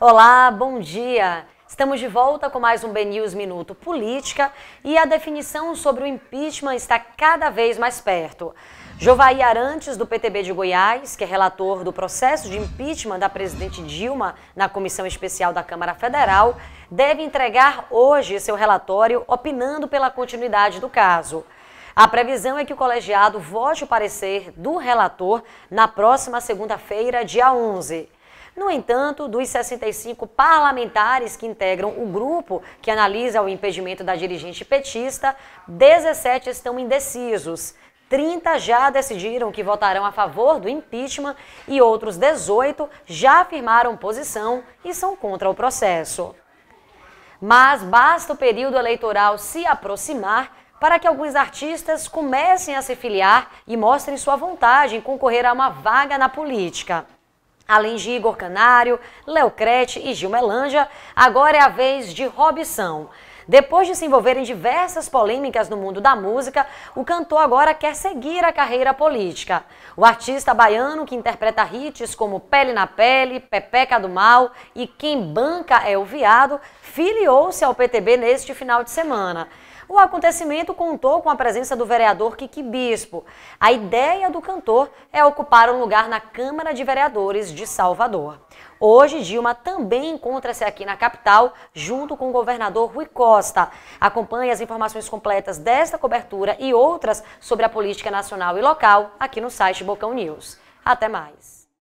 Olá, bom dia. Estamos de volta com mais um BNews Minuto Política e a definição sobre o impeachment está cada vez mais perto. Jovair Arantes, do PTB de Goiás, que é relator do processo de impeachment da presidente Dilma na Comissão Especial da Câmara Federal, deve entregar hoje seu relatório opinando pela continuidade do caso. A previsão é que o colegiado vote o parecer do relator na próxima segunda-feira, dia 11. No entanto, dos 65 parlamentares que integram o grupo que analisa o impedimento da dirigente petista, 17 estão indecisos. 30 já decidiram que votarão a favor do impeachment e outros 18 já afirmaram posição e são contra o processo. Mas basta o período eleitoral se aproximar para que alguns artistas comecem a se filiar e mostrem sua vontade em concorrer a uma vaga na política. Além de Igor Canário, Léo Crete e Gil Melanja, agora é a vez de Robson. Depois de se envolver em diversas polêmicas no mundo da música, o cantor agora quer seguir a carreira política. O artista baiano, que interpreta hits como Pele na Pele, Pepeca do Mal e Quem Banca é o Viado, filiou-se ao PTB neste final de semana. O acontecimento contou com a presença do vereador Kiki Bispo. A ideia do cantor é ocupar um lugar na Câmara de Vereadores de Salvador. Hoje, Dilma também encontra-se aqui na capital, junto com o governador Rui Costa. Acompanhe as informações completas desta cobertura e outras sobre a política nacional e local aqui no site Bocão News. Até mais.